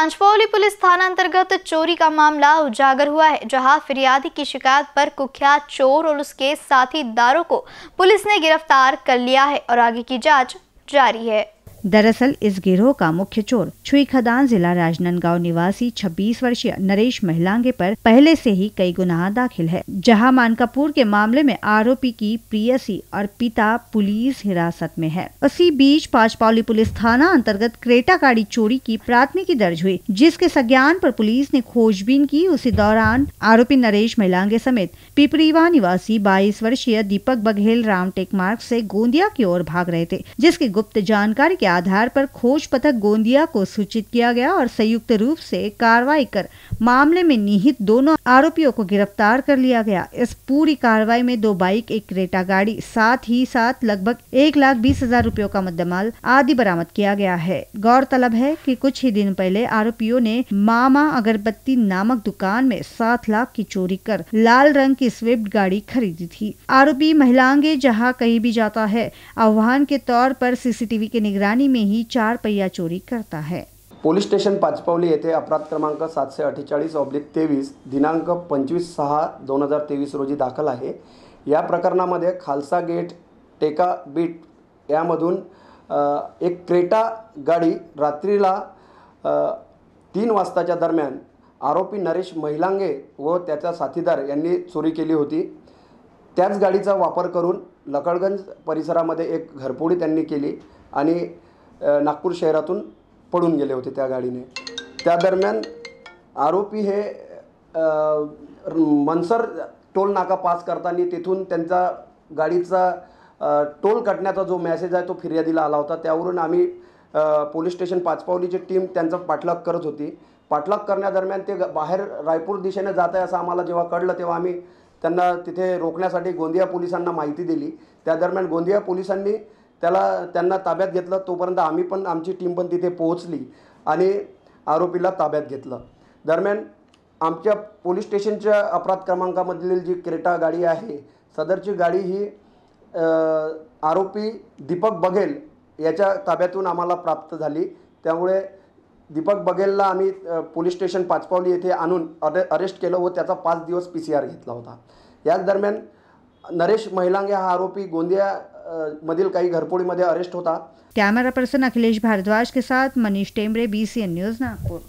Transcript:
पांचपोली police थाना अंतर्गत चोरी का मामला उजागर हुआ है जहां फिरियादी की शिकायत पर कुख्यात चोर और उसके साथी दारों को पुलिस ने गिरफ्तार कर लिया है और आगे की जांच जारी है दरअसल इस गिरोह का मुख्य चोर छुई खदान जिला राजनांदगांव निवासी 26 वर्षीय नरेश महिलांगे पर पहले से ही कई गुनाह दाखिल है जहां मानकापुर के मामले में आरोपी की प्रियसी और पिता पुलिस हिरासत में है उसी बीच पाचपावली पुलिस थाना अंतर्गत क्रेटा गाड़ी चोरी की प्राथमिकी दर्ज हुई जिसके संज्ञान पर पुलिस ने खोजबीन की उसी दौरान आरोपी नरेश महिलांगे समेत पिपरीवा निवासी बाईस वर्षीय दीपक बघेल रामटेक मार्ग ऐसी गोंदिया की ओर भाग रहे थे जिसकी गुप्त जानकारी के आधार पर खोज पथक गोंदिया को सूचित किया गया और संयुक्त रूप से कार्रवाई कर मामले में निहित दोनों आरोपियों को गिरफ्तार कर लिया गया इस पूरी कार्रवाई में दो बाइक एक रेटा गाड़ी साथ ही साथ लगभग एक लाख बीस हजार रूपयों का मद्देमाल आदि बरामद किया गया है गौरतलब है की कुछ ही दिन पहले आरोपियों ने मामा अगरबत्ती नामक दुकान में सात लाख की चोरी कर लाल रंग की स्विफ्ट गाड़ी खरीदी थी आरोपी महिलांगे जहाँ कहीं भी जाता है आह्वान के तौर पर सीसीटीवी की निगरानी पानी चार पहिया चोरी करता है पोलीस स्टेशन पाचपावली येथे अपराध क्रमांक सातशे अठ्ठेचाळीस ऑब्लिक तेवीस दिनांक पंचवीस सहा दोन हजार तेवीस रोजी दाखल आहे या प्रकरणामध्ये खालसा गेट टेका बीट यामधून एक क्रेटा गाडी रात्रीला तीन वाजताच्या दरम्यान आरोपी नरेश महिलांगे व त्याचा साथीदार यांनी चोरी केली होती त्याच गाडीचा वापर करून लकडगंज परिसरामध्ये एक घरपोडी त्यांनी केली आणि नागपूर शहरातून पडून गेले होते त्या गाडीने त्या दरम्यान आरोपी हे मनसर टोल नाका पास करताना तिथून त्यांचा गाडीचा टोल कटण्याचा जो मॅसेज आहे तो फिर्यादीला आला होता त्यावरून आम्ही पोलीस स्टेशन पाचपावलीची टीम त्यांचा पाठलाग करत होती पाठलाग करण्यादरम्यान ते बाहेर रायपूर दिशेने जात आहे असं आम्हाला जेव्हा कळलं तेव्हा आम्ही त्यांना तिथे रोखण्यासाठी गोंदिया पोलिसांना माहिती दिली त्या दरम्यान गोंदिया पोलिसांनी त्याला त्यांना ताब्यात घेतलं तोपर्यंत आम्ही पण आमची टीम पण तिथे पोहोचली आणि आरोपीला ताब्यात घेतलं दरम्यान आमच्या पोलीस स्टेशनच्या अपराध क्रमांकामधील जी क्रेटा गाडी आहे सदरची गाडी ही आरोपी दीपक बघेल याच्या ताब्यातून आम्हाला प्राप्त झाली त्यामुळे दीपक बघेलला आम्ही पोलीस स्टेशन पाचपावली येथे आणून अरे अरेस्ट केलं व त्याचा पाच दिवस पी सी आर घेतला होता याच दरम्यान नरेश महिलांगे हा आरोपी गोंदिया मधील काही घरपोडीमध्ये अरेस्ट होता कॅमेरा पर्सन अखिलेश भारद्वाज के साथ Manish Temre B C news Nagpur